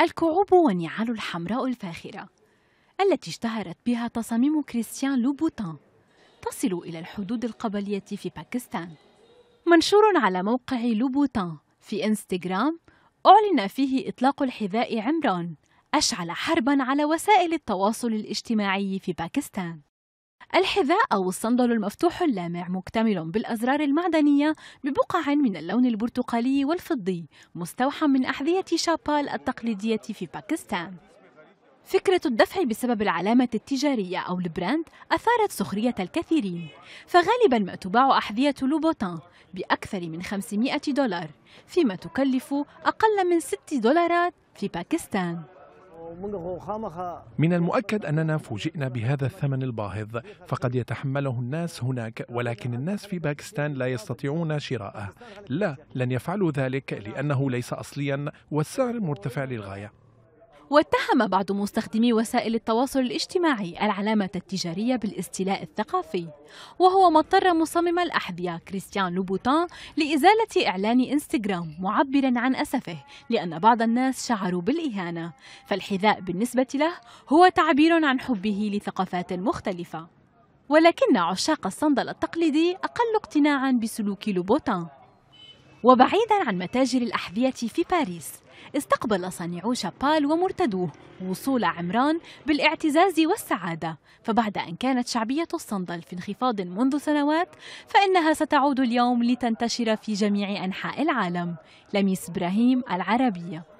الكعوب والنعال الحمراء الفاخرة التي اشتهرت بها تصاميم كريستيان لوبوتان تصل إلى الحدود القبلية في باكستان منشور على موقع لوبوتان في إنستغرام أعلن فيه إطلاق الحذاء عمران أشعل حربا على وسائل التواصل الاجتماعي في باكستان الحذاء أو الصندل المفتوح اللامع مكتمل بالأزرار المعدنية ببقع من اللون البرتقالي والفضي مستوحى من أحذية شابال التقليدية في باكستان فكرة الدفع بسبب العلامة التجارية أو البراند أثارت سخرية الكثيرين فغالبا ما تباع أحذية لوبوتان بأكثر من 500 دولار فيما تكلف أقل من 6 دولارات في باكستان من المؤكد أننا فوجئنا بهذا الثمن الباهظ فقد يتحمله الناس هناك ولكن الناس في باكستان لا يستطيعون شراءه لا لن يفعلوا ذلك لأنه ليس أصليا والسعر مرتفع للغاية واتهم بعض مستخدمي وسائل التواصل الاجتماعي العلامة التجارية بالاستيلاء الثقافي وهو ما اضطر مصمم الأحذية كريستيان لوبوتان لإزالة إعلان إنستغرام معبرا عن أسفه لأن بعض الناس شعروا بالإهانة فالحذاء بالنسبة له هو تعبير عن حبه لثقافات مختلفة ولكن عشاق الصندل التقليدي أقل اقتناعا بسلوك لوبوتان وبعيدا عن متاجر الأحذية في باريس استقبل صانعو شابال ومرتدوه وصول عمران بالاعتزاز والسعادة فبعد أن كانت شعبية الصندل في انخفاض منذ سنوات فإنها ستعود اليوم لتنتشر في جميع أنحاء العالم لميس إبراهيم العربية